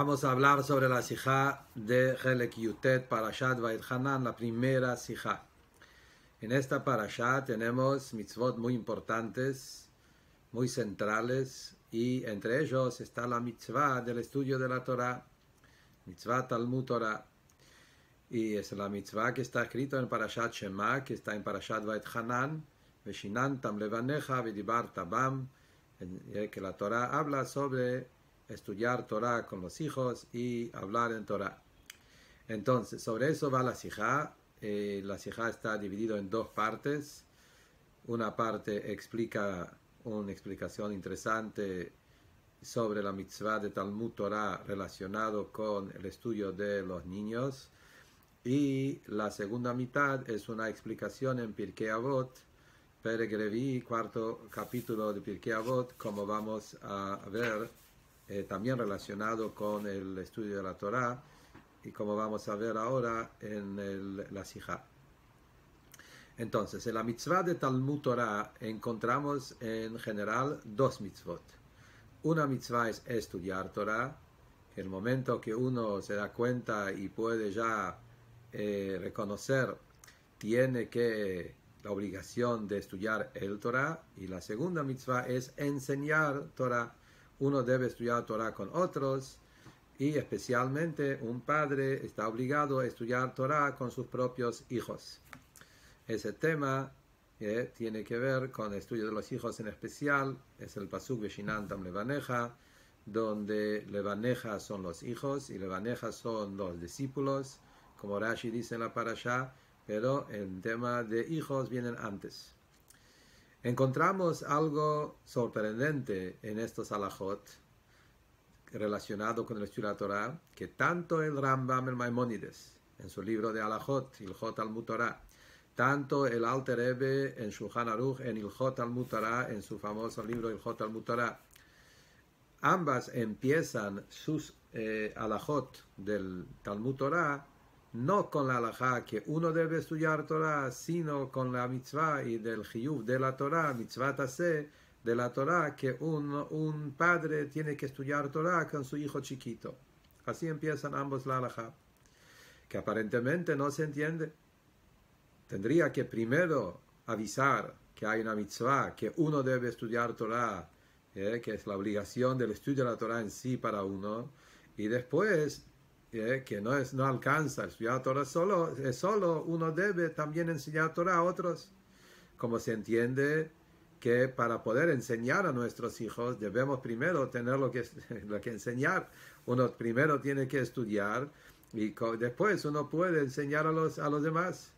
Vamos a hablar sobre la sijá de Helek Parashat Hanan, la primera sijá. En esta parashá tenemos mitzvot muy importantes, muy centrales, y entre ellos está la mitzvah del estudio de la Torah, mitzvah Talmud Torah. Y es la mitzvah que está escrito en Parashat Shema, que está en Parashat Hanan, Veshinantam Levaneja Vidibar Tabam, eh, que la Torah habla sobre estudiar Torah con los hijos y hablar en Torah. Entonces, sobre eso va la sijá. Eh, la sijá está dividida en dos partes. Una parte explica una explicación interesante sobre la mitzvah de Talmud Torah relacionado con el estudio de los niños. Y la segunda mitad es una explicación en Pirkei Avot, Peregrevi, cuarto capítulo de Pirkei Avot, como vamos a ver eh, también relacionado con el estudio de la Torá y como vamos a ver ahora en la Sijá. Entonces, en la mitzvah de Talmud Torah encontramos en general dos mitzvot. Una mitzvah es estudiar Torah, el momento que uno se da cuenta y puede ya eh, reconocer, tiene que la obligación de estudiar el Torá. Y la segunda mitzvah es enseñar Torah uno debe estudiar Torah con otros y especialmente un padre está obligado a estudiar Torah con sus propios hijos. Ese tema eh, tiene que ver con el estudio de los hijos en especial, es el Pasuk Veshinantam Levaneja, donde Levaneja son los hijos y Levaneja son los discípulos, como Rashi dice en la parasha, pero el tema de hijos vienen antes. Encontramos algo sorprendente en estos alajot relacionado con el estudio de Torah, que tanto el Rambam el Maimonides, en su libro de alajot, Ilhot al Mutorah, tanto el Alter Ebe en su hanaruch en Ilhot al Mutorah, en su famoso libro Ilhot al Mutorah, ambas empiezan sus eh, alajot del Talmud Torah no con la halajá, que uno debe estudiar Torah, sino con la mitzvah y del hiyub de la Torah, mitzvah tase de la Torah, que un, un, padre tiene que estudiar Torah con su hijo chiquito. Así empiezan ambos la halajá, que aparentemente no se entiende. Tendría que primero avisar que hay una mitzvah, que uno debe estudiar Torah, eh, que es la obligación del estudio de la Torah en sí para uno, y después eh, que no, es, no alcanza estudiar Torah solo, solo, uno debe también enseñar Torah a otros. Como se entiende que para poder enseñar a nuestros hijos debemos primero tener lo que, que enseñar. Uno primero tiene que estudiar y después uno puede enseñar a los, a los demás.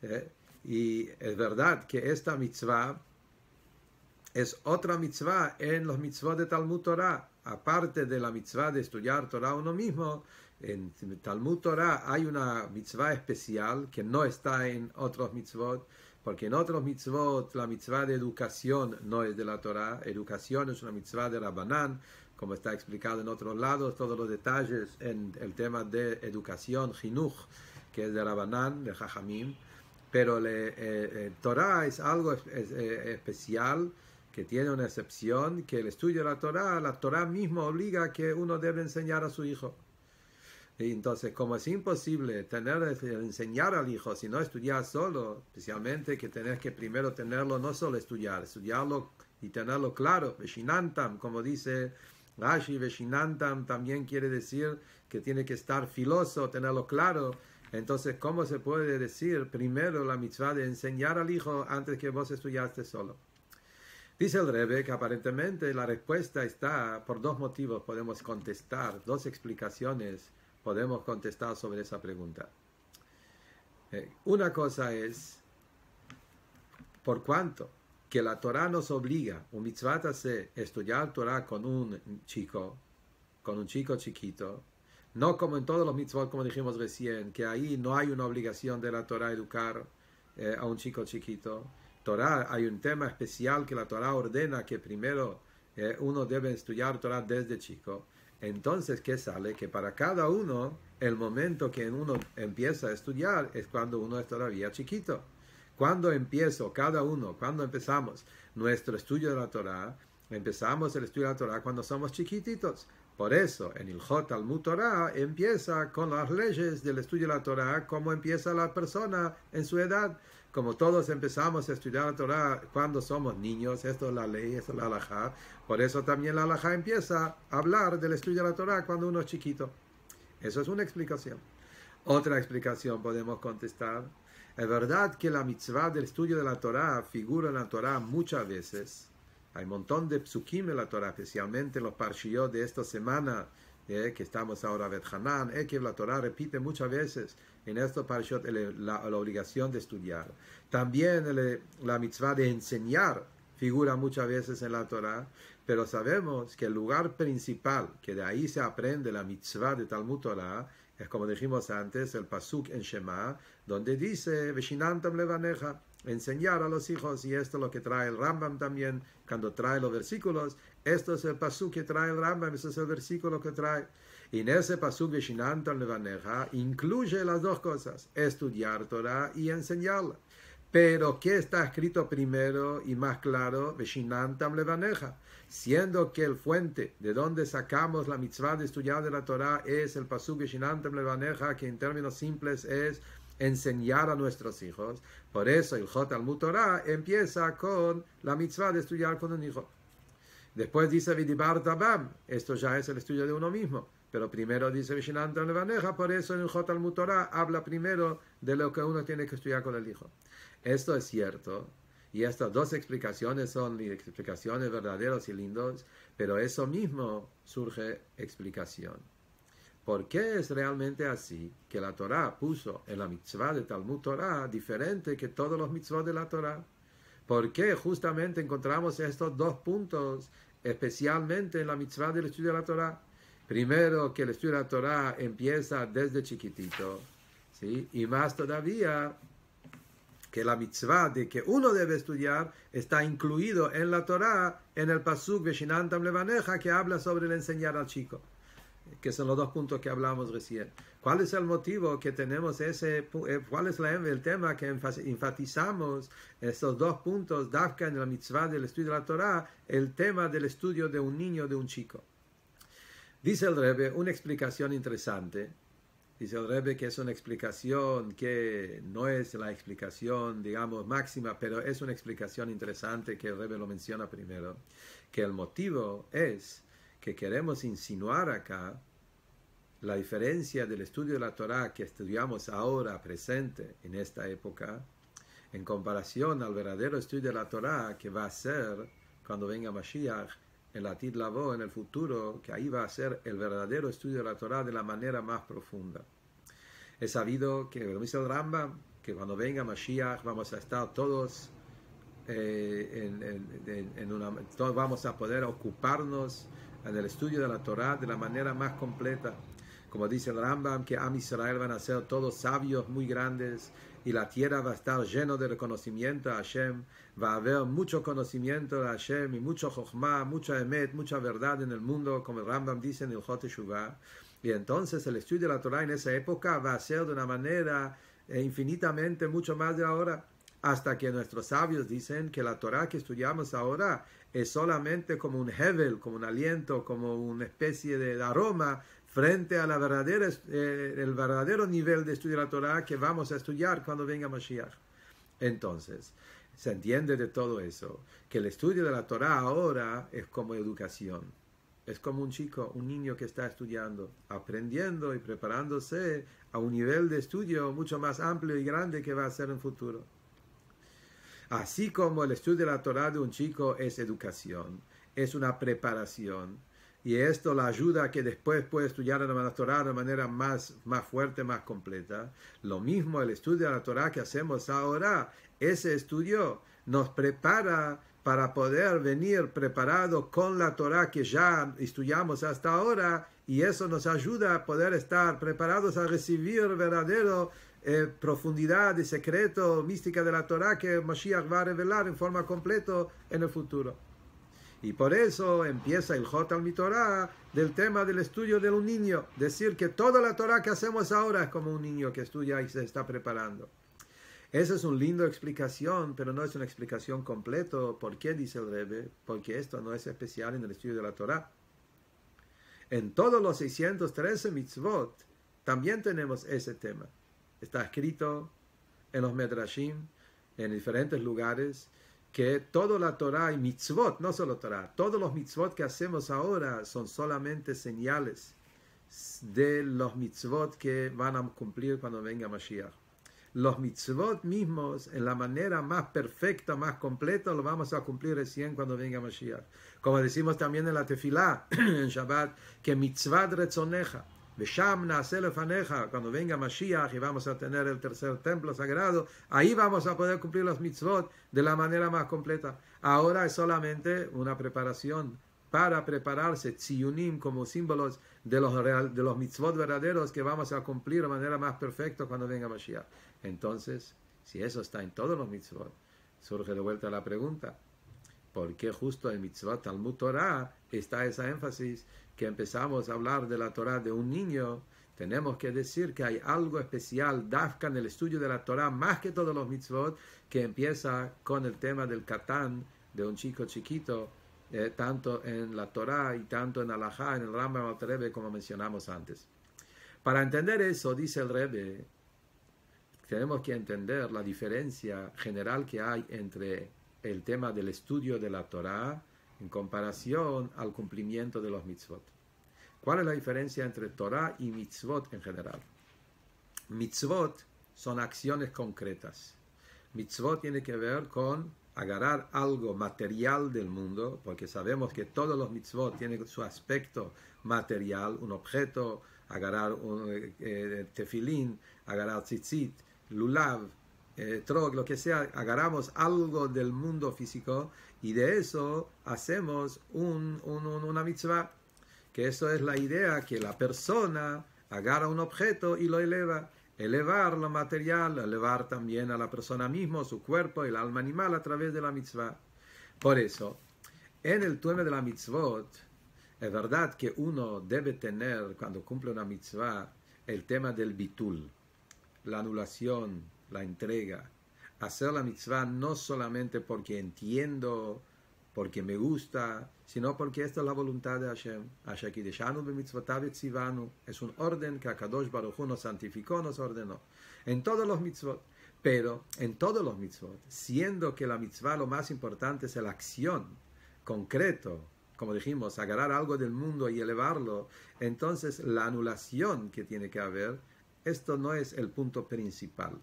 Eh, y es verdad que esta mitzvah es otra mitzvah en los mitzvot de Talmud Torah. Aparte de la mitzvah de estudiar Torah uno mismo, en Talmud Torah hay una mitzvah especial que no está en otros mitzvot, porque en otros mitzvot la mitzvah de educación no es de la Torah, educación es una mitzvah de Rabbanán, como está explicado en otros lados, todos los detalles en el tema de educación, Jinuch, que es de Rabbanán, de Jajamim, pero la Torá eh, eh, Torah es algo eh, especial que tiene una excepción, que el estudio de la Torah, la Torah misma obliga que uno debe enseñar a su hijo entonces, como es imposible tener, enseñar al hijo, si no estudiar solo, especialmente que tenés que primero tenerlo, no solo estudiar, estudiarlo y tenerlo claro, Veshinantam, como dice Rashi, Veshinantam también quiere decir que tiene que estar filoso, tenerlo claro. Entonces, ¿cómo se puede decir primero la mitzvah de enseñar al hijo antes que vos estudiaste solo? Dice el Rebbe que aparentemente la respuesta está por dos motivos, podemos contestar dos explicaciones podemos contestar sobre esa pregunta. Eh, una cosa es, por cuánto que la Torah nos obliga, un mitzvah estudiar Torah con un chico, con un chico chiquito, no como en todos los mitzvot, como dijimos recién, que ahí no hay una obligación de la Torah educar eh, a un chico chiquito. Torah, hay un tema especial que la Torah ordena que primero eh, uno debe estudiar Torah desde chico. Entonces, ¿qué sale? Que para cada uno, el momento que uno empieza a estudiar es cuando uno es todavía chiquito. Cuando empiezo, cada uno, cuando empezamos nuestro estudio de la Torah, empezamos el estudio de la Torah cuando somos chiquititos. Por eso, en el Jot al Torah empieza con las leyes del estudio de la Torah, como empieza la persona en su edad. Como todos empezamos a estudiar la Torah cuando somos niños, esto es la ley, esto es la halajá. Por eso también la halajá empieza a hablar del estudio de la Torah cuando uno es chiquito. Eso es una explicación. Otra explicación podemos contestar. Es verdad que la mitzvah del estudio de la Torah figura en la Torah muchas veces hay un montón de psukim en la Torah, especialmente los parshiyot de esta semana, eh, que estamos ahora Bet Hanan, eh, que la Torah repite muchas veces en estos parshiyot la, obligación de estudiar. También la mitzvah de enseñar figura muchas veces en la Torah, pero sabemos que el lugar principal, que de ahí se aprende la mitzvah de Talmud Torah, es como dijimos antes, el pasuk en Shema, donde dice, Veshinantam levaneja, enseñar a los hijos, y esto es lo que trae el Rambam también, cuando trae los versículos, esto es el pasú que trae el Rambam, ese es el versículo que trae. Y en ese pasú Levaneja incluye las dos cosas, estudiar Torah y enseñarla. Pero, ¿qué está escrito primero y más claro? Veshinantam Levaneja. Siendo que el fuente de donde sacamos la mitzvah de estudiar de la Torah es el pasú Veshinantam Levaneja, que en términos simples es enseñar a nuestros hijos. Por eso el Jot al empieza con la mitzvah de estudiar con un hijo. Después dice Vidibar Tabam, esto ya es el estudio de uno mismo. Pero primero dice Vishinanta Levaneja, por eso el Jot al habla primero de lo que uno tiene que estudiar con el hijo. Esto es cierto, y estas dos explicaciones son explicaciones verdaderas y lindas, pero eso mismo surge explicación. ¿Por qué es realmente así que la Torá puso en la mitzvah de Talmud Torah diferente que todos los mitzvot de la Torá? ¿Por qué justamente encontramos estos dos puntos especialmente en la mitzvah del estudio de la Torá? Primero, que el estudio de la Torá empieza desde chiquitito, ¿sí? Y más todavía, que la mitzvah de que uno debe estudiar está incluido en la Torá, en el pasuk Veshinantam Levaneja, que habla sobre el enseñar al chico que son los dos puntos que hablamos recién. ¿Cuál es el motivo que tenemos ese, eh, cuál es el tema que enfatizamos estos dos puntos, Dafka en la mitzvah del estudio de la Torah, el tema del estudio de un niño, de un chico? Dice el Rebbe una explicación interesante. Dice el Rebbe que es una explicación que no es la explicación, digamos, máxima, pero es una explicación interesante que el Rebbe lo menciona primero, que el motivo es que queremos insinuar acá, la diferencia del estudio de la Torah que estudiamos ahora, presente, en esta época, en comparación al verdadero estudio de la Torah que va a ser cuando venga Mashiach, en la Tidlavo, en el futuro, que ahí va a ser el verdadero estudio de la Torah de la manera más profunda. He sabido que, lo que cuando venga Mashiach vamos a estar todos eh, en, en, una, todos vamos a poder ocuparnos en el estudio de la Torah de la manera más completa. Como dice el Rambam, que Am Israel van a ser todos sabios muy grandes y la tierra va a estar llena de reconocimiento a Hashem. Va a haber mucho conocimiento de Hashem y mucho jochma, mucha emet, mucha verdad en el mundo, como el Rambam dice en el Joteshuvah. Y entonces el estudio de la Torah en esa época va a ser de una manera eh, infinitamente mucho más de ahora hasta que nuestros sabios dicen que la Torah que estudiamos ahora es solamente como un hevel, como un aliento, como una especie de aroma frente al eh, el verdadero nivel de estudio de la Torah que vamos a estudiar cuando venga Mashiach. Entonces, se entiende de todo eso, que el estudio de la Torah ahora es como educación. Es como un chico, un niño que está estudiando, aprendiendo y preparándose a un nivel de estudio mucho más amplio y grande que va a ser en futuro. Así como el estudio de la Torah de un chico es educación, es una preparación, y esto la ayuda a que después pueda estudiar la Torah de manera más, más fuerte, más completa. Lo mismo el estudio de la Torah que hacemos ahora, ese estudio nos prepara para poder venir preparado con la Torah que ya estudiamos hasta ahora y eso nos ayuda a poder estar preparados a recibir verdadero eh, profundidad de secreto mística de la Torah que Mashiach va a revelar en forma completa en el futuro. Y por eso empieza el Jot al Torah del tema del estudio de un niño. Decir que toda la Torah que hacemos ahora es como un niño que estudia y se está preparando. Esa es una linda explicación, pero no es una explicación completa. ¿Por qué dice el Rebbe? Porque esto no es especial en el estudio de la Torah. En todos los 613 mitzvot también tenemos ese tema. Está escrito en los Medrashim, en diferentes lugares, que toda la Torah y mitzvot, no solo Torah, todos los mitzvot que hacemos ahora son solamente señales de los mitzvot que van a cumplir cuando venga Mashiach. Los mitzvot mismos, en la manera más perfecta, más completa, lo vamos a cumplir recién cuando venga Mashiach. Como decimos también en la tefilá, en Shabbat, que mitzvot rezoneja cuando venga Mashiach y vamos a tener el tercer templo sagrado, ahí vamos a poder cumplir los mitzvot de la manera más completa. Ahora es solamente una preparación para prepararse, tziyunim como símbolos de los, de los mitzvot verdaderos que vamos a cumplir de manera más perfecta cuando venga Mashiach. Entonces, si eso está en todos los mitzvot, surge de vuelta la pregunta, porque justo en Mitzvot Talmud Torah está esa énfasis que empezamos a hablar de la Torah de un niño, tenemos que decir que hay algo especial, Dafka, en el estudio de la Torah, más que todos los mitzvot, que empieza con el tema del Katán, de un chico chiquito, eh, tanto en la Torah y tanto en Alajá, en el rama al como mencionamos antes. Para entender eso, dice el Rebbe, tenemos que entender la diferencia general que hay entre el tema del estudio de la Torah en comparación al cumplimiento de los mitzvot. ¿Cuál es la diferencia entre Torah y mitzvot en general? Mitzvot son acciones concretas. Mitzvot tiene que ver con agarrar algo material del mundo, porque sabemos que todos los mitzvot tienen su aspecto material, un objeto, agarrar un eh, eh, tefilín, agarrar tzitzit, lulav, eh, lo que sea, agarramos algo del mundo físico y de eso hacemos una mitzvah. Que eso es la idea que la persona agarra un objeto y lo eleva. Elevar lo material, elevar también a la persona mismo, su cuerpo, y el alma animal a través de la mitzvah. Por eso, en el tueme de la mitzvot, es verdad que uno debe tener, cuando cumple una mitzvah, el tema del bitul, la anulación la entrega. Hacer la mitzvah no solamente porque entiendo, porque me gusta, sino porque esta es la voluntad de Hashem. Es un orden que Akadosh nos santificó, nos ordenó. En todos los mitzvot. Pero en todos los mitzvot, siendo que la mitzvah lo más importante es la acción, concreto, como dijimos, agarrar algo del mundo y elevarlo, entonces la anulación que tiene que haber, esto no es el punto principal.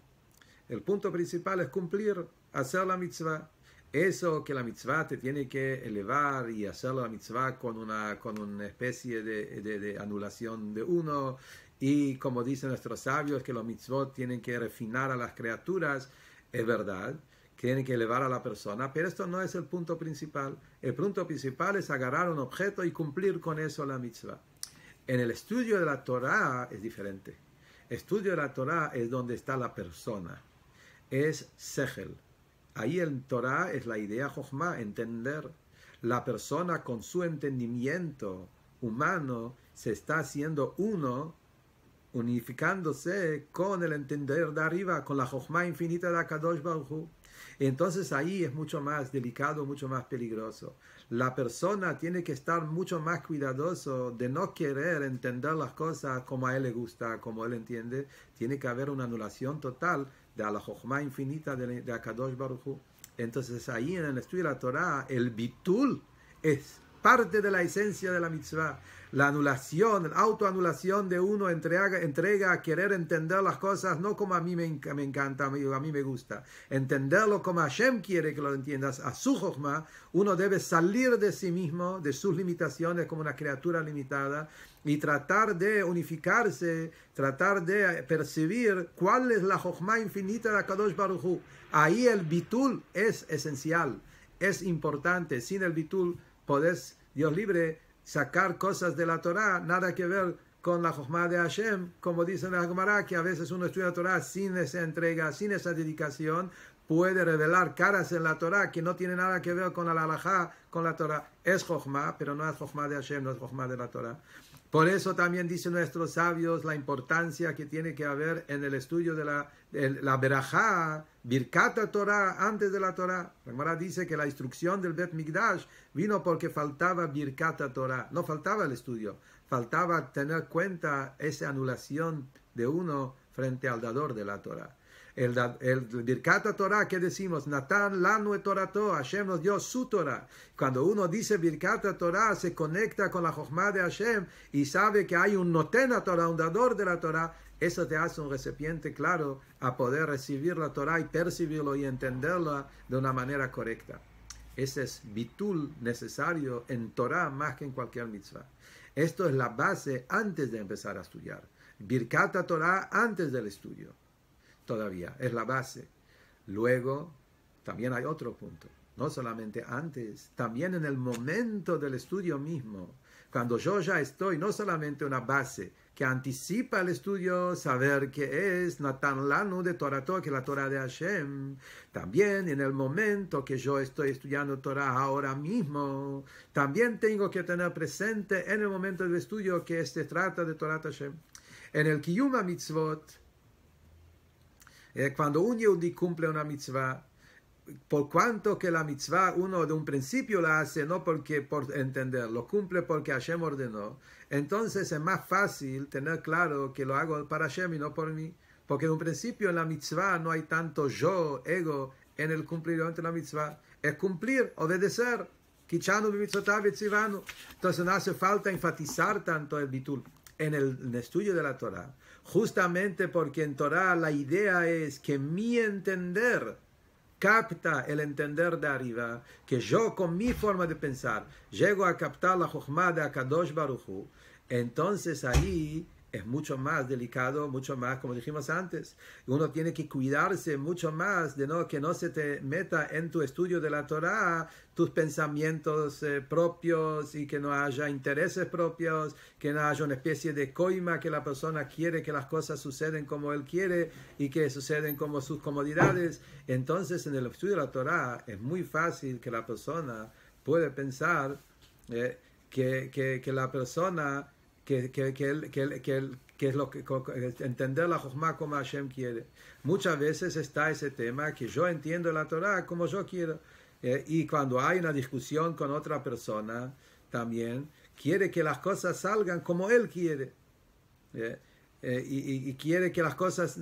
El punto principal es cumplir, hacer la mitzvah. Eso que la mitzvah te tiene que elevar y hacer la mitzvah con una, especie de, anulación de uno. Y como dicen nuestros sabios, que los mitzvah tienen que refinar a las criaturas, es verdad, tienen que elevar a la persona, pero esto no es el punto principal. El punto principal es agarrar un objeto y cumplir con eso la mitzvah. En el estudio de la Torah es diferente. Estudio de la Torah es donde está la persona es Segel. Ahí en Torah es la idea Jochma, entender. La persona con su entendimiento humano se está haciendo uno, unificándose con el entender de arriba, con la Jochma infinita de Akadosh Baruj entonces ahí es mucho más delicado, mucho más peligroso. La persona tiene que estar mucho más cuidadoso de no querer entender las cosas como a él le gusta, como él entiende. Tiene que haber una anulación total de la Jochma infinita de, de Akadosh Baruchu. Entonces ahí en el estudio de la Torah, el bitul es parte de la esencia de la mitzvah. La anulación, la autoanulación de uno entrega, entrega a querer entender las cosas no como a mí me, encanta, a mí, a mí me gusta. Entenderlo como Hashem quiere que lo entiendas, a su jochma, uno debe salir de sí mismo, de sus limitaciones como una criatura limitada y tratar de unificarse, tratar de percibir cuál es la jochma infinita de Kadosh Baruj Ahí el bitul es esencial, es importante. Sin el bitul podés, Dios libre, sacar cosas de la Torah, nada que ver con la jochma de Hashem, como dicen la Gemara, que a veces uno estudia la Torah sin esa entrega, sin esa dedicación, puede revelar caras en la Torah que no tiene nada que ver con la halajá, con la Torah. Es jochma pero no es jochma de Hashem, no es jochma de la Torah. Por eso también dicen nuestros sabios la importancia que tiene que haber en el estudio de la, la Berajá, Birkata Torah, antes de la Torah. La dice que la instrucción del Bet Migdash vino porque faltaba Birkata Torah. No faltaba el estudio, faltaba tener cuenta esa anulación de uno frente al dador de la Torah. El, el Birkata Torah, que decimos? Natán Lanue Torato, Hashem nos dio su Torah. Cuando uno dice Birkata Torah, se conecta con la Jochma de Hashem y sabe que hay un Notena Torah, un dador de la Torah. Eso te hace un recipiente claro a poder recibir la Torah y percibirlo y entenderla de una manera correcta. Ese es bitul necesario en Torah más que en cualquier mitzvah. Esto es la base antes de empezar a estudiar. Birkata Torah antes del estudio todavía, es la base. Luego, también hay otro punto, no solamente antes, también en el momento del estudio mismo, cuando yo ya estoy, no solamente una base que anticipa el estudio, saber que es Natan Lanu de Torah, que la Torah de Hashem, también en el momento que yo estoy estudiando Torah ahora mismo, también tengo que tener presente en el momento del estudio que se este trata de Torah de En el Kiyuma Mitzvot, cuando e un yehudi cumple una mitzvah, por cuanto que la mitzvah uno de un principio la hace, no porque por entender, lo cumple porque Hashem ordenó, entonces es más fácil tener claro que lo hago para Hashem y no por mí. Porque en un principio en la mitzvah no hay tanto yo, ego, en el cumplimiento de la mitzvah. Es cumplir, obedecer. Entonces no hace falta enfatizar tanto el bitul. En el estudio de la Torah, justamente porque en Torah la idea es que mi entender capta el entender de arriba, que yo con mi forma de pensar llego a captar la Jochma de Akadosh Baruchu, entonces ahí es mucho más delicado, mucho más, como dijimos antes, uno tiene que cuidarse mucho más de no que no se te meta en tu estudio de la Torá tus pensamientos eh, propios y que no haya intereses propios, que no haya una especie de coima que la persona quiere que las cosas suceden como él quiere y que suceden como sus comodidades. Entonces, en el estudio de la Torá es muy fácil que la persona puede pensar eh, que la persona que, él, que, es lo que, entender la Jochma como Hashem quiere. Muchas veces está ese tema que yo entiendo la Torah como yo quiero. Eh, y cuando hay una discusión con otra persona, también quiere que las cosas salgan como él quiere. Eh, eh, y, quiere que las cosas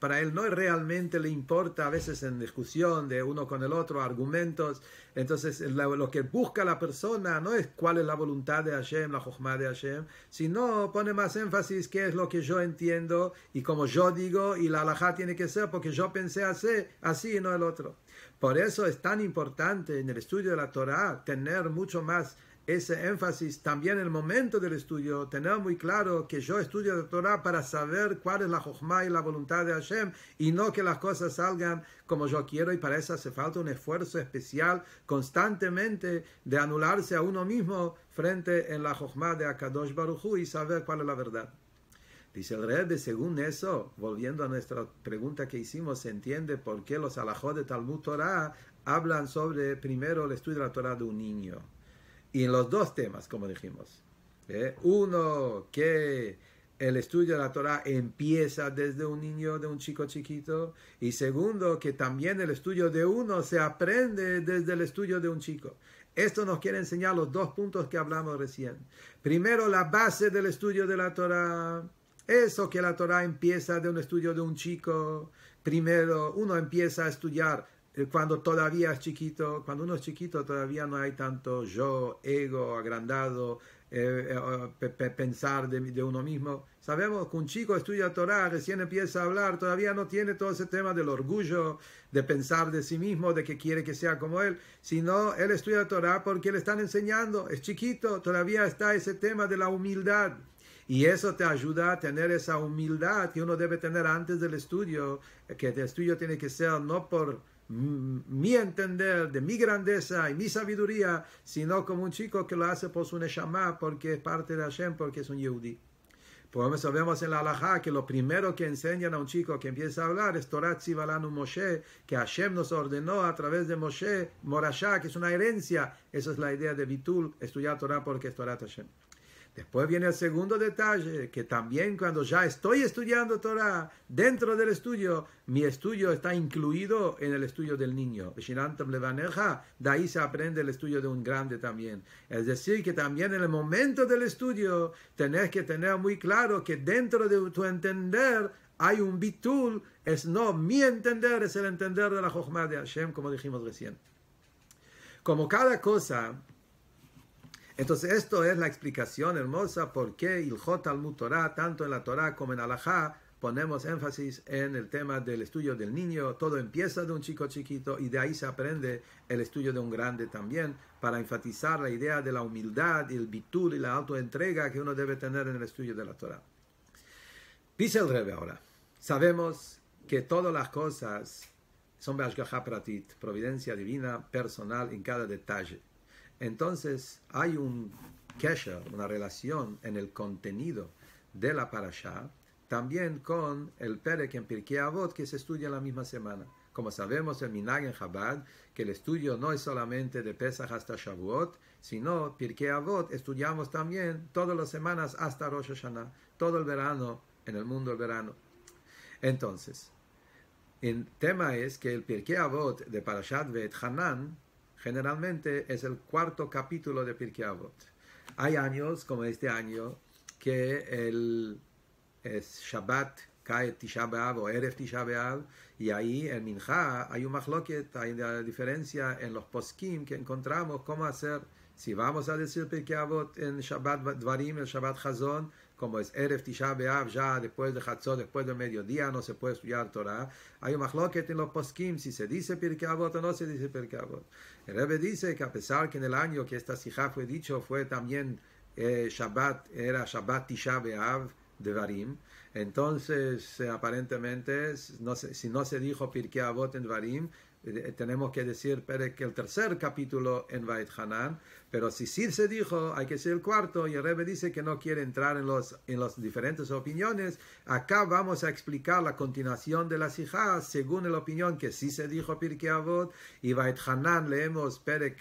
para él no realmente le importa, a veces en discusión de uno con el otro, argumentos. Entonces, lo, que busca la persona no es cuál es la voluntad de Hashem, la jojma de Hashem, sino pone más énfasis qué es lo que yo entiendo y como yo digo, y la halajá tiene que ser porque yo pensé así, así y no el otro. Por eso es tan importante en el estudio de la Torah tener mucho más ese énfasis también en el momento del estudio, tener muy claro que yo estudio la Torah para saber cuál es la Jochma y la voluntad de Hashem y no que las cosas salgan como yo quiero y para eso hace falta un esfuerzo especial constantemente de anularse a uno mismo frente en la Jochma de Akadosh Baruchu y saber cuál es la verdad. Dice el de según eso, volviendo a nuestra pregunta que hicimos, se entiende por qué los alajot de Talmud Torah hablan sobre primero el estudio de la Torah de un niño y en los dos temas, como dijimos. ¿eh? Uno, que el estudio de la Torah empieza desde un niño, de un chico chiquito. Y segundo, que también el estudio de uno se aprende desde el estudio de un chico. Esto nos quiere enseñar los dos puntos que hablamos recién. Primero, la base del estudio de la Torah. Eso que la Torah empieza de un estudio de un chico. Primero, uno empieza a estudiar eh, cuando todavía es chiquito, cuando uno es chiquito todavía no hay tanto yo, ego agrandado, eh, eh, pensar de, de, uno mismo. Sabemos que un chico estudia Torah, recién empieza a hablar, todavía no tiene todo ese tema del orgullo, de pensar de sí mismo, de que quiere que sea como él, sino él estudia Torah porque le están enseñando, es chiquito, todavía está ese tema de la humildad. Y eso te ayuda a tener esa humildad que uno debe tener antes del estudio, que el estudio tiene que ser no por mi entender, de mi grandeza y mi sabiduría, sino como un chico que lo hace por su Neshama, porque es parte de Hashem, porque es un Yehudi. Por eso vemos en la halajá que lo primero que enseñan a un chico que empieza a hablar es Torah Tzibalanu Moshe, que Hashem nos ordenó a través de Moshe, Morashá, que es una herencia. Esa es la idea de Bitul, estudiar Torah porque es Torah Hashem. Después viene el segundo detalle, que también cuando ya estoy estudiando Torah, dentro del estudio, mi estudio está incluido en el estudio del niño. De ahí se aprende el estudio de un grande también. Es decir, que también en el momento del estudio tenés que tener muy claro que dentro de tu entender hay un bitul, es no mi entender, es el entender de la Jochma de Hashem, como dijimos recién. Como cada cosa entonces, esto es la explicación hermosa por qué Jot al Torah, tanto en la Torah como en Alajá, ponemos énfasis en el tema del estudio del niño. Todo empieza de un chico chiquito y de ahí se aprende el estudio de un grande también, para enfatizar la idea de la humildad, y el bitul y la autoentrega que uno debe tener en el estudio de la Torah. Dice el Rebbe ahora: Sabemos que todas las cosas son Pratit, providencia divina, personal en cada detalle. Entonces hay un kesha, una relación en el contenido de la parashá, también con el Perek en Pirkei Avot que se estudia la misma semana. Como sabemos en Minag en Chabad, que el estudio no es solamente de Pesach hasta Shavuot, sino Pirkei Avot estudiamos también todas las semanas hasta Rosh Hashanah, todo el verano, en el mundo el verano. Entonces, el tema es que el Pirkei Avot de Parashat Ve'et Hanan Generalmente es el cuarto capítulo de Pirkei Hay años, como este año, que el es Shabbat cae Tisha o Erev Tisha y ahí en Minha hay un machloket, hay una diferencia en los poskim que encontramos cómo hacer, si vamos a decir Pirkei Avot en Shabbat Dvarim, el Shabbat Chazon, como es Erev Tisha B'Av, ya después de Hatzot, después del mediodía, no se puede estudiar Torah. Hay un machloket en los poskim, si se dice Pirkei Avot o no se dice Pirkei Avot. El Rebbe dice que a pesar que en el año que esta sijá fue dicho, fue también eh, Shabbat, era Shabbat Tisha B'Av, de Varim. Entonces, eh, aparentemente, no si no se dijo Pirkei Avot en Varim, eh, eh, tenemos que decir Pérez que el tercer capítulo en Beit Hanan, pero si sí se dijo, hay que ser el cuarto, y el Rebbe dice que no quiere entrar en las en los diferentes opiniones, acá vamos a explicar la continuación de las hijas según la opinión que sí se dijo Pirkei Avot, y Beit Hanan leemos Pérez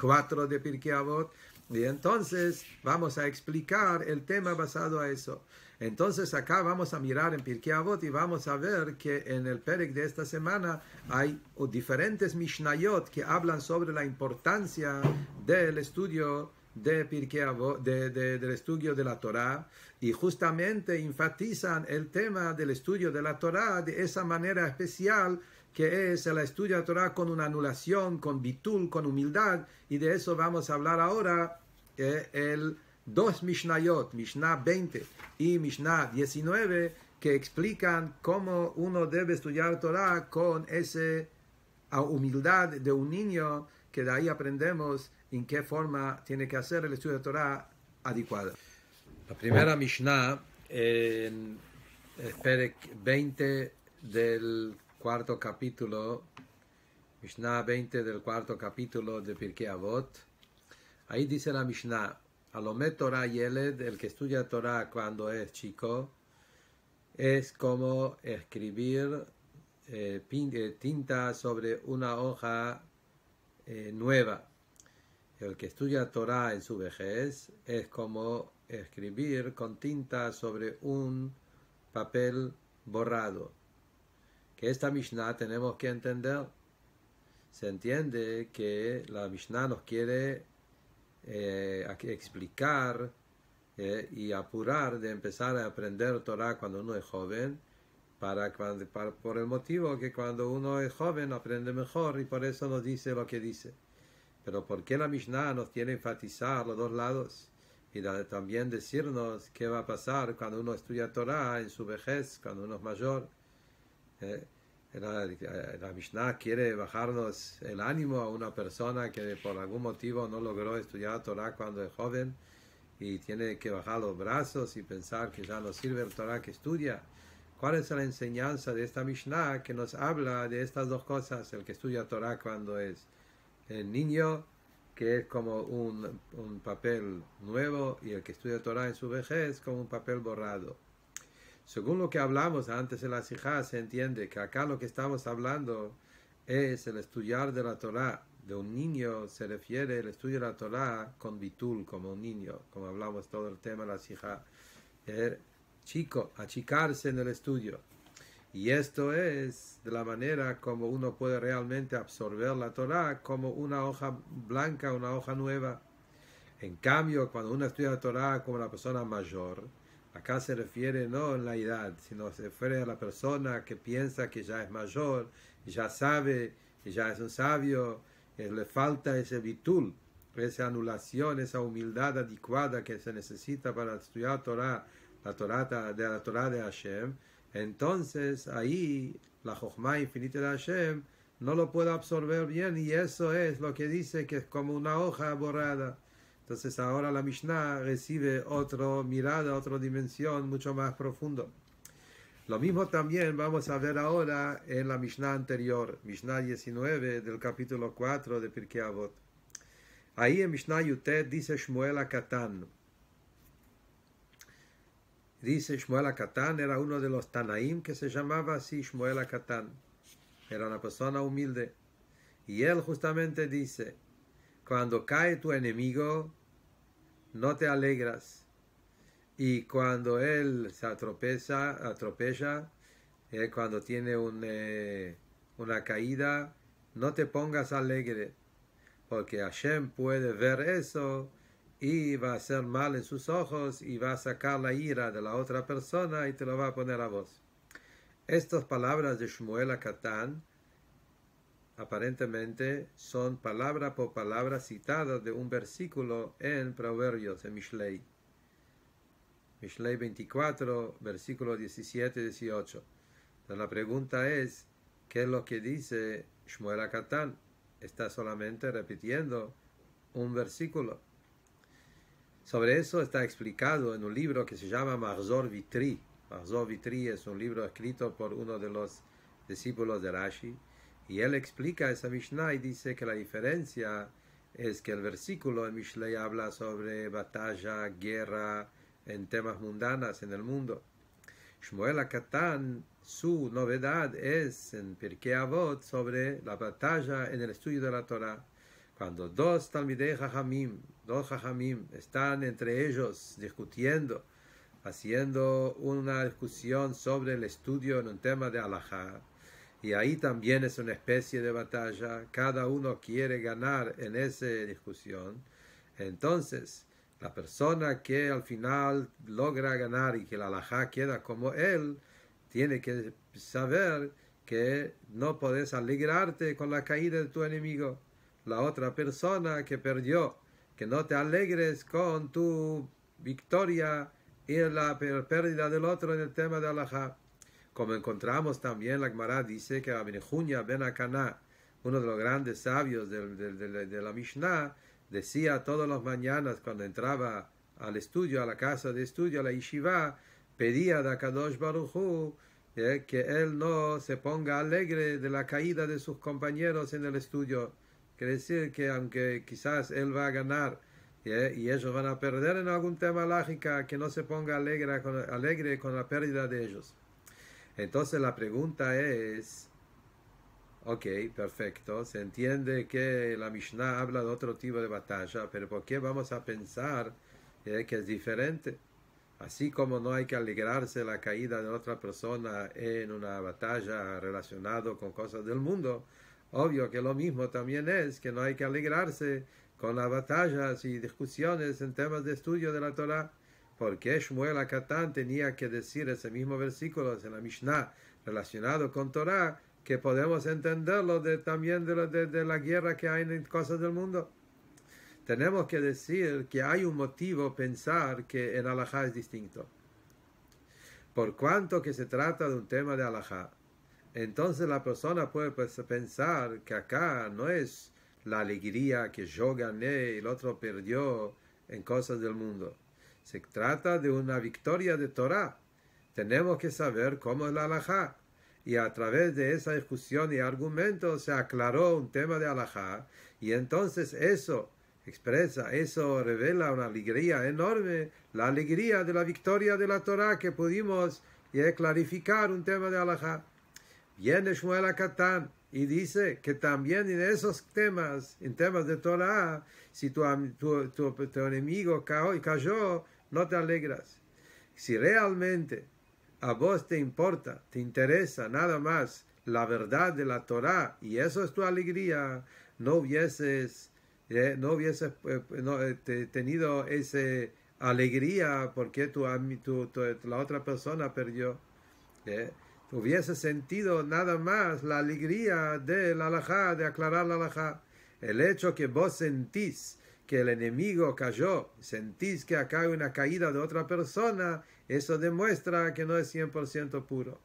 4 de Pirkei Avot, y entonces vamos a explicar el tema basado a eso. Entonces acá vamos a mirar en Pirkei Avot y vamos a ver que en el Perec de esta semana hay diferentes Mishnayot que hablan sobre la importancia del estudio de Pirkei Avot, del estudio de la Torá y justamente enfatizan el tema del estudio de la Torá de esa manera especial que es el estudio de la Torah con una anulación, con bitul, con humildad, y de eso vamos a hablar ahora el dos Mishnayot, Mishnah 20 y Mishnah 19, que explican cómo uno debe estudiar Torah con esa humildad de un niño, que de ahí aprendemos en qué forma tiene que hacer el estudio de Torah adecuado. La primera Mishnah en Perek 20 del cuarto capítulo, Mishnah 20 del cuarto capítulo de Pirkei Avot, ahí dice la Mishnah, lo Torah Yeled, el que estudia Torah cuando es chico, es como escribir eh, eh, tinta sobre una hoja eh, nueva. El que estudia Torah en su vejez es como escribir con tinta sobre un papel borrado. Que esta Mishnah tenemos que entender. Se entiende que la Mishnah nos quiere eh, a explicar eh, y apurar de empezar a aprender Torah cuando uno es joven, para, por el motivo que cuando uno es joven aprende mejor y por eso nos dice lo que dice. Pero ¿por qué la Mishnah nos tiene enfatizar los dos lados? Y también decirnos qué va a pasar cuando uno estudia Torah en su vejez, cuando uno es mayor. Eh, eh, la, Mishnah quiere bajarnos el ánimo a una persona que por algún motivo no logró estudiar Torah cuando es joven y tiene que bajar los brazos y pensar que ya no sirve el Torah que estudia. ¿Cuál es la enseñanza de esta Mishnah que nos habla de estas dos cosas? El que estudia Torah cuando es eh, niño, que es como un, un papel nuevo, y el que estudia Torah en su vejez como un papel borrado. Según lo que hablamos antes de la Sijá, se entiende que acá lo que estamos hablando es el estudiar de la torá De un niño se refiere el estudio de la torá con bitul, como un niño, como hablamos todo el tema de la el er, Chico, achicarse en el estudio. Y esto es de la manera como uno puede realmente absorber la torá como una hoja blanca, una hoja nueva. En cambio, cuando uno estudia la Torah como una persona mayor, Acá se refiere no a la edad, sino se refiere a la persona que piensa que ya es mayor, ya sabe, ya es un sabio, eh, le falta ese bitul, esa anulación, esa humildad adecuada que se necesita para estudiar Torah, la Torah de, la Torah de Hashem. Entonces ahí la Jochma infinita de Hashem no lo puede absorber bien y eso es lo que dice que es como una hoja borrada. Entonces ahora la Mishnah recibe otra mirada, otra dimensión mucho más profundo. Lo mismo también vamos a ver ahora en la Mishnah anterior, Mishnah 19 del capítulo 4 de Pirkei Avot. Ahí en Mishnah Yutet dice Shmuel Katán. Dice Shmuel Katán era uno de los Tanaim que se llamaba así Shmuel Katán. Era una persona humilde. Y él justamente dice, cuando cae tu enemigo, no te alegras. Y cuando él se atropella, eh, cuando tiene eh, una caída, no te pongas alegre, porque Hashem puede ver eso y va a hacer mal en sus ojos y va a sacar la ira de la otra persona y te lo va a poner a vos. Estas palabras de Shmuel a aparentemente son palabra por palabra citadas de un versículo en Proverbios, en Mishlei. Mishlei 24, versículo 17 y 18. la pregunta es, ¿qué es lo que dice Shmuel Akatán? Está solamente repitiendo un versículo. Sobre eso está explicado en un libro que se llama Marzor Vitri. Marzor Vitri es un libro escrito por uno de los discípulos de Rashi, y él explica esa Mishnah y dice que la diferencia es que el versículo en Mishlei habla sobre batalla, guerra, en temas mundanas en el mundo. Shmuel Akatán, su novedad es en Pirkei Avot sobre la batalla en el estudio de la Torah. Cuando dos Talmidei Jajamim, dos Jajamim, están entre ellos discutiendo, haciendo una discusión sobre el estudio en un tema de halajá, y ahí también es una especie de batalla, cada uno quiere ganar en esa discusión. Entonces, la persona que al final logra ganar y que la alajá queda como él, tiene que saber que no puedes alegrarte con la caída de tu enemigo, la otra persona que perdió, que no te alegres con tu victoria y la pérdida del otro en el tema de alajá. Como encontramos también, la Gemara dice que Abinjunya Ben Akana, uno de los grandes sabios de, la Mishnah, decía todas las mañanas cuando entraba al estudio, a la casa de estudio, a la yeshiva, pedía a Kadosh Baruchu eh, que él no se ponga alegre de la caída de sus compañeros en el estudio. Quiere decir que aunque quizás él va a ganar eh, y ellos van a perder en algún tema lógica, que no se ponga alegre con la pérdida de ellos. Entonces la pregunta es, ok, perfecto, se entiende que la Mishnah habla de otro tipo de batalla, pero ¿por qué vamos a pensar eh, que es diferente? Así como no hay que alegrarse la caída de otra persona en una batalla relacionada con cosas del mundo, obvio que lo mismo también es que no hay que alegrarse con las batallas y discusiones en temas de estudio de la Torah porque Shmuel Akatán tenía que decir ese mismo versículo en la Mishnah relacionado con Torah, que podemos entenderlo también de, la guerra que hay en cosas del mundo. Tenemos que decir que hay un motivo pensar que en Alajá es distinto. Por cuanto que se trata de un tema de Alajá, entonces la persona puede pues pensar que acá no es la alegría que yo gané y el otro perdió en cosas del mundo. Se trata de una victoria de Torah. Tenemos que saber cómo es la halajá. Y a través de esa discusión y argumento se aclaró un tema de halajá. Y entonces eso expresa, eso revela una alegría enorme, la alegría de la victoria de la Torah que pudimos eh, clarificar un tema de halajá. Viene Shmuel a y dice que también en esos temas, en temas de Torah, si tu, tu, tu, enemigo cayó, no te alegras. Si realmente a vos te importa, te interesa nada más la verdad de la Torah y eso es tu alegría, no hubieses, eh, no eh, eh, tenido esa alegría porque tu, tu, la otra persona perdió hubiese sentido nada más la alegría de la alajá, de aclarar la alajá. El hecho que vos sentís que el enemigo cayó, sentís que acá hay una caída de otra persona, eso demuestra que no es 100% puro.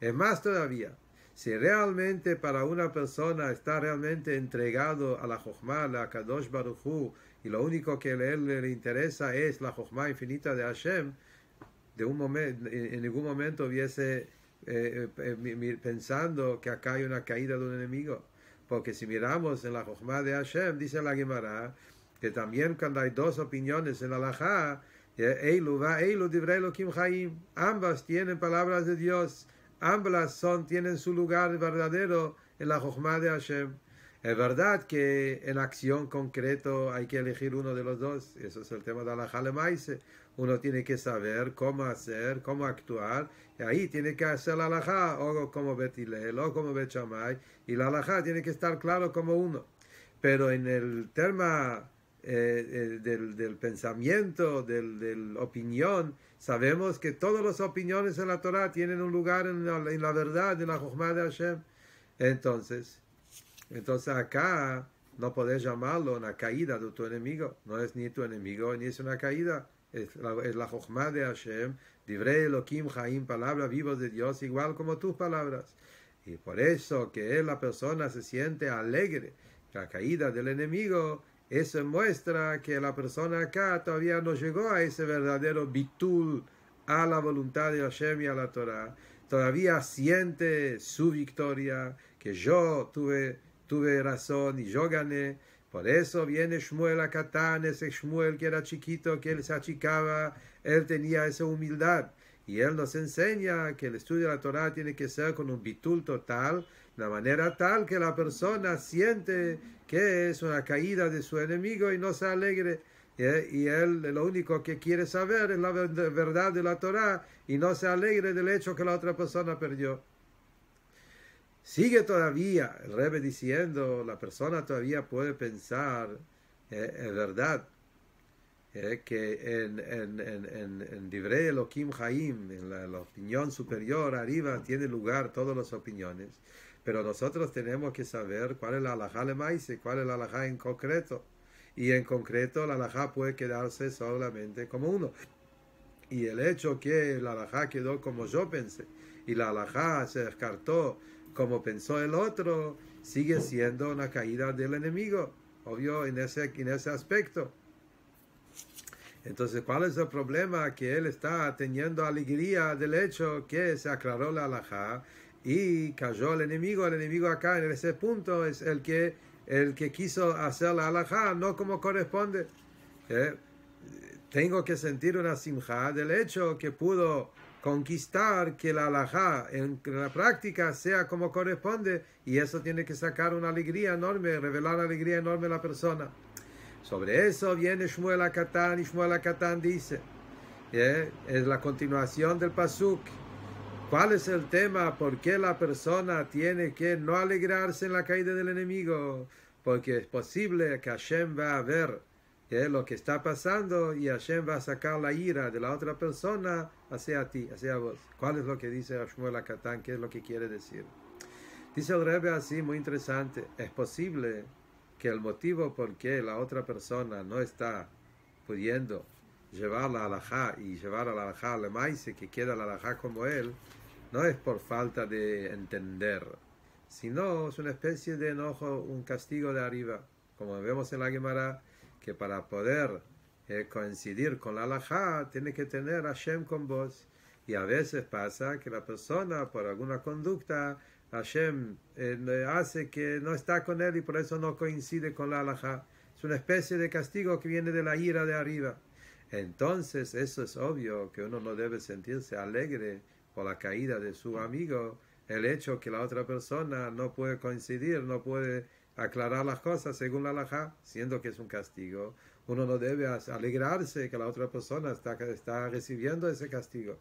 Es más todavía, si realmente para una persona está realmente entregado a la Jochma, la Kadosh Baruchu, y lo único que a él le interesa es la Jochma infinita de Hashem, de un momento, en ningún momento hubiese eh, eh, eh, pensando que acá hay una caída de un enemigo. Porque si miramos en la jochma de Hashem, dice la Gemara, que también cuando hay dos opiniones en la Lajá, ambas tienen palabras de Dios, ambas son, tienen su lugar verdadero en la jochma de Hashem. Es verdad que en acción concreto hay que elegir uno de los dos. Eso es el tema de la jalemaise. Uno tiene que saber cómo hacer, cómo actuar. Y ahí tiene que hacer la alajá, o como Betilel, o como Bechamay. Y la alajá tiene que estar claro como uno. Pero en el tema eh, eh, del, pensamiento, del, del, opinión. Sabemos que todas las opiniones en la Torah tienen un lugar en la, verdad, en la Jochma de Hashem. Entonces, entonces acá no podés llamarlo una caída de tu enemigo. No es ni tu enemigo ni es una caída. Es la, es de Hashem, divre Elohim Jaim, palabra vivos de Dios, igual como tus palabras. Y por eso que la persona se siente alegre. La caída del enemigo, eso muestra que la persona acá todavía no llegó a ese verdadero bitul, a la voluntad de Hashem y a la Torah. Todavía siente su victoria, que yo tuve tuve razón y yo gané. Por eso viene Shmuel a Catán, ese Shmuel que era chiquito, que él se achicaba, él tenía esa humildad. Y él nos enseña que el estudio de la Torah tiene que ser con un bitul total, de manera tal que la persona siente que es una caída de su enemigo y no se alegre. Y él lo único que quiere saber es la verdad de la Torah y no se alegre del hecho que la otra persona perdió. Sigue todavía el diciendo, la persona todavía puede pensar, eh, es verdad, eh, que en, en, en, en Divrei Haim, en la, opinión superior arriba, tiene lugar todas las opiniones, pero nosotros tenemos que saber cuál es la halajá le maise, cuál es la halajá en concreto. Y en concreto, la halajá puede quedarse solamente como uno. Y el hecho que la halajá quedó como yo pensé, y la halajá se descartó como pensó el otro, sigue siendo una caída del enemigo, obvio, en ese, en ese aspecto. Entonces, ¿cuál es el problema? Que él está teniendo alegría del hecho que se aclaró la alhaja y cayó el enemigo. El enemigo acá en ese punto es el que, el que quiso hacer la alhaja, no como corresponde. Eh, tengo que sentir una simja del hecho que pudo conquistar que la alajá en la práctica sea como corresponde y eso tiene que sacar una alegría enorme, revelar alegría enorme a la persona. Sobre eso viene Shmuel Akatán y Shmuel Akatán dice, ¿eh? es la continuación del Pasuk. ¿Cuál es el tema? ¿Por qué la persona tiene que no alegrarse en la caída del enemigo? Porque es posible que Hashem va a ver es lo que está pasando y Hashem va a sacar la ira de la otra persona hacia ti, hacia vos. ¿Cuál es lo que dice la Akatán? ¿Qué es lo que quiere decir? Dice el Rebbe así, muy interesante. Es posible que el motivo por qué la otra persona no está pudiendo llevarla la alajá y llevar a la alajá al maíz que queda la alajá como él, no es por falta de entender, sino es una especie de enojo, un castigo de arriba. Como vemos en la Gemara, que para poder eh, coincidir con la halajá, tiene que tener a Hashem con vos. Y a veces pasa que la persona, por alguna conducta, Hashem eh, hace que no está con él y por eso no coincide con la halajá. Es una especie de castigo que viene de la ira de arriba. Entonces, eso es obvio que uno no debe sentirse alegre por la caída de su amigo, el hecho que la otra persona no puede coincidir, no puede aclarar las cosas según la laja siendo que es un castigo. Uno no debe alegrarse que la otra persona está, recibiendo ese castigo.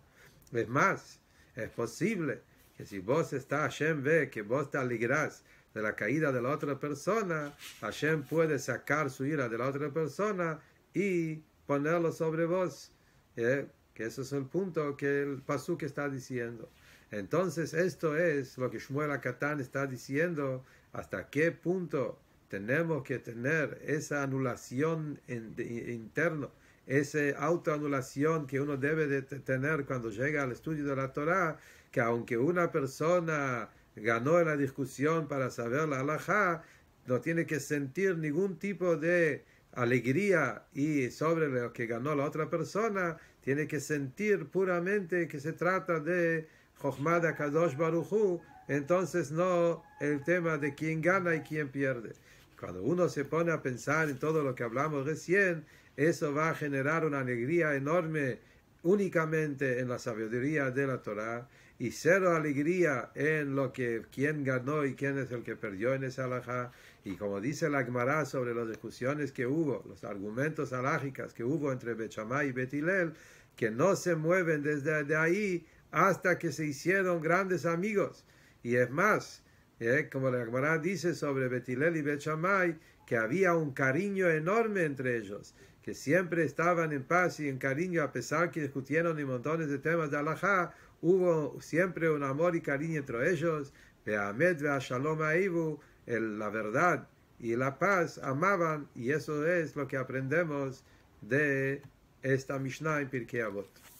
Es más, es posible que si vos está, Hashem ve que vos te alegrás de la caída de la otra persona, Hashem puede sacar su ira de la otra persona y ponerlo sobre vos. ¿eh? Que ese es el punto que el Pasuk está diciendo. Entonces, esto es lo que Shmuel Akatán está diciendo ¿Hasta qué punto tenemos que tener esa anulación interna, esa autoanulación que uno debe de tener cuando llega al estudio de la Torah, que aunque una persona ganó la discusión para saber la halajá, no tiene que sentir ningún tipo de alegría y sobre lo que ganó la otra persona, tiene que sentir puramente que se trata de Jochmada Kadosh Baruchu, entonces no el tema de quién gana y quién pierde. Cuando uno se pone a pensar en todo lo que hablamos recién, eso va a generar una alegría enorme únicamente en la sabiduría de la Torah y cero alegría en lo que quién ganó y quién es el que perdió en esa alhaja. Y como dice la Gemara sobre las discusiones que hubo, los argumentos alágicas que hubo entre Bechamá y Betilel, que no se mueven desde de ahí hasta que se hicieron grandes amigos. Y es más, eh, como la Gemara dice sobre Betilel y Bechamay, que había un cariño enorme entre ellos, que siempre estaban en paz y en cariño, a pesar que discutieron y montones de temas de Alajá, hubo siempre un amor y cariño entre ellos. Behamed, Shalom Aibu, la verdad y la paz amaban, y eso es lo que aprendemos de esta Mishnah en Pirkei Avot.